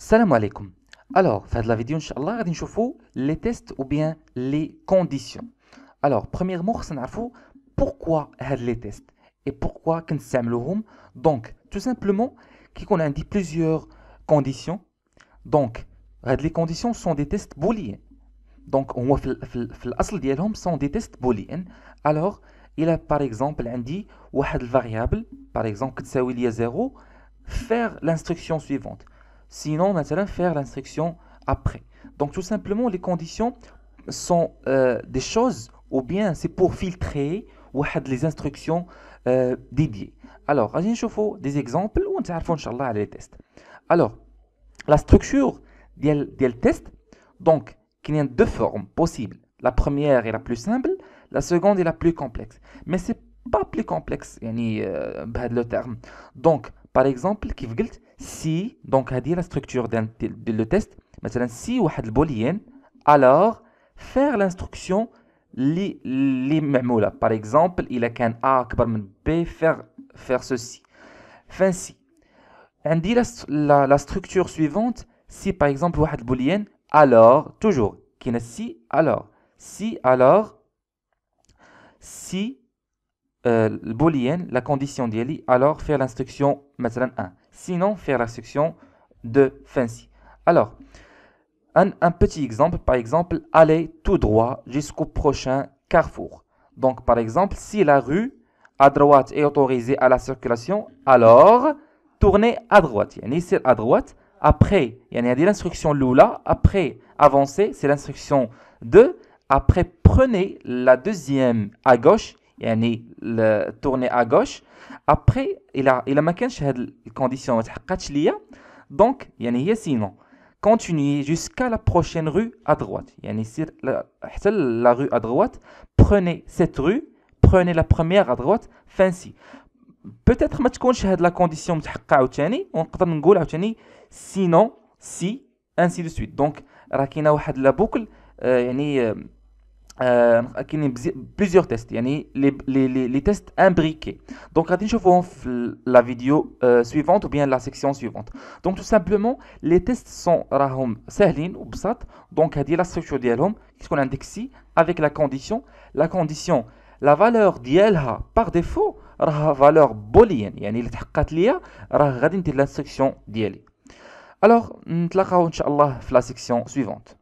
Salam alaikum. Alors, faire de la vidéo, Inch'Allah, les tests ou bien les conditions. Alors, premier mot, c'est pourquoi les tests et pourquoi qu'on Donc, tout simplement, qu'on a plusieurs conditions. Donc, les conditions sont des tests booléens. Donc, on voit que sont des tests booléens. Alors, il a par exemple un dit, variable, par exemple, qui 0, faire l'instruction suivante sinon on faire l'instruction après. Donc tout simplement, les conditions sont euh, des choses ou bien c'est pour filtrer ou les instructions euh, dédiées. Alors, nous des exemples où on inchallah les tests. Alors, la structure des tests, donc, il y a deux formes possibles. La première est la plus simple, la seconde est la plus complexe. Mais c'est pas plus complexe, y euh, a le terme. Donc, par exemple, qui vous si, donc dit la structure d'un le test, مثلا si واحد boolean, alors faire l'instruction li, est par exemple il qu'un A اكبر من B faire faire ceci. fin, si. la, la, la structure suivante si par exemple واحد boolean, alors toujours si alors si alors si le euh, boolean, la condition alors faire l'instruction maintenant 1 sinon faire la section de Fancy. Alors, un, petit exemple, par exemple, allez tout droit jusqu'au prochain carrefour. Donc, par exemple, si la rue à droite est autorisée à la circulation, alors tournez à droite. Il une instruction à droite. Après, il y a l'instruction Lula. Après, avancez. c'est l'instruction 2. Après, prenez la deuxième à gauche. a tournez à gauche. Après, il y a la condition qui est là. Donc, il y a sinon. Continuez jusqu'à la prochaine rue à droite. Il y a la rue à droite. Prenez cette rue. Prenez la première à droite. Fin Peut-être que vous la condition qui est Sinon, si, ainsi de suite. Donc, vous de la boucle. Euh, plusieurs tests les, tests imbriqués donc je vous في la vidéo euh, suivante ou bien la section suivante donc tout simplement les tests sont راهم ou bsat. donc dire la structure qu'est-ce qu'on indexe avec la condition la condition la valeur par défaut la valeur boolean Il y a l'instruction alors nous allons شاء la section suivante